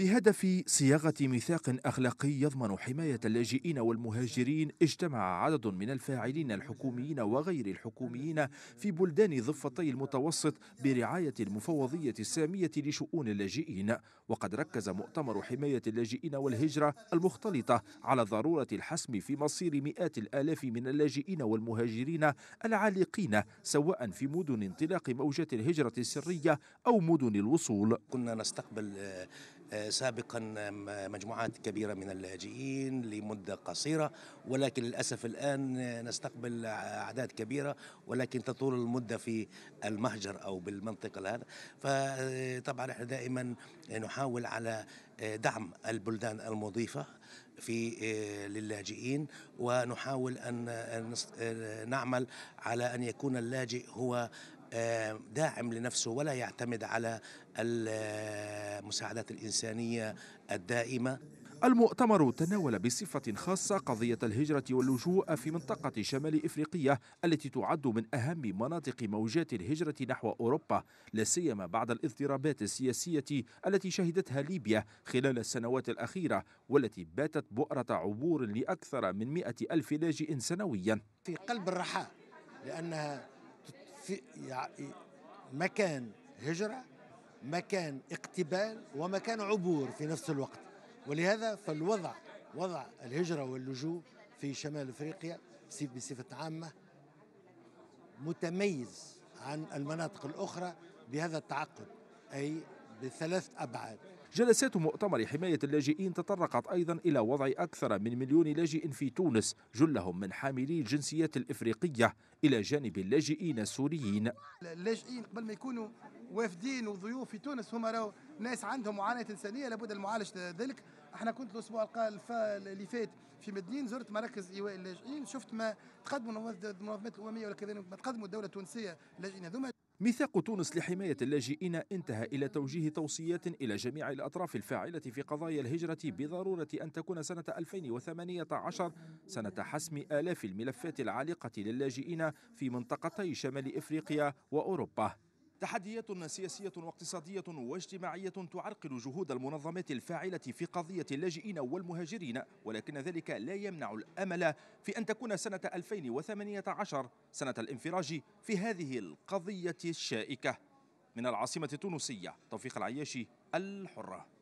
بهدف صياغة ميثاق أخلاقي يضمن حماية اللاجئين والمهاجرين اجتمع عدد من الفاعلين الحكوميين وغير الحكوميين في بلدان ضفتي المتوسط برعاية المفوضية السامية لشؤون اللاجئين وقد ركز مؤتمر حماية اللاجئين والهجرة المختلطة على ضرورة الحسم في مصير مئات الآلاف من اللاجئين والمهاجرين العالقين سواء في مدن انطلاق موجة الهجرة السرية أو مدن الوصول كنا نستقبل آه، سابقا مجموعات كبيرة من اللاجئين لمدة قصيرة ولكن للأسف الآن نستقبل أعداد كبيرة ولكن تطول المدة في المهجر أو بالمنطقة هذا فطبعا احنا دائما نحاول على دعم البلدان المضيفة في للاجئين ونحاول أن نعمل على أن يكون اللاجئ هو آه، داعم لنفسه ولا يعتمد على المساعدات الإنسانية الدائمة المؤتمر تناول بصفة خاصة قضية الهجرة واللجوء في منطقة شمال إفريقية التي تعد من أهم مناطق موجات الهجرة نحو أوروبا لا سيما بعد الاضطرابات السياسية التي شهدتها ليبيا خلال السنوات الأخيرة والتي باتت بؤرة عبور لأكثر من مئة ألف لاجئ سنويا في قلب الرحاء لأنها في يعني مكان هجرة مكان اقتبال ومكان عبور في نفس الوقت ولهذا فالوضع وضع الهجرة واللجوء في شمال افريقيا بصفة عامة متميز عن المناطق الاخرى بهذا التعقد اي بثلاث ابعاد جلسات مؤتمر حماية اللاجئين تطرقت أيضا إلى وضع أكثر من مليون لاجئ في تونس جلهم من حاملي الجنسيات الإفريقية إلى جانب اللاجئين السوريين اللاجئين قبل ما يكونوا وافدين وضيوف في تونس هم رأوا ناس عندهم معاناة إنسانية لابد المعالجة ذلك احنا كنت الأسبوع اللي فات في مدنين زرت مراكز إيواء اللاجئين شفت ما تقدموا المنظمات الأممية ولا كذلك ما تقدموا الدولة التونسية اللاجئين هذوما ميثاق تونس لحماية اللاجئين انتهى إلى توجيه توصيات إلى جميع الأطراف الفاعلة في قضايا الهجرة بضرورة أن تكون سنة 2018 سنة حسم آلاف الملفات العالقة للاجئين في منطقتي شمال إفريقيا وأوروبا تحديات سياسية واقتصادية واجتماعية تعرقل جهود المنظمات الفاعلة في قضية اللاجئين والمهاجرين ولكن ذلك لا يمنع الأمل في أن تكون سنة 2018 سنة الانفراج في هذه القضية الشائكة من العاصمة التونسية توفيق العياشي الحرة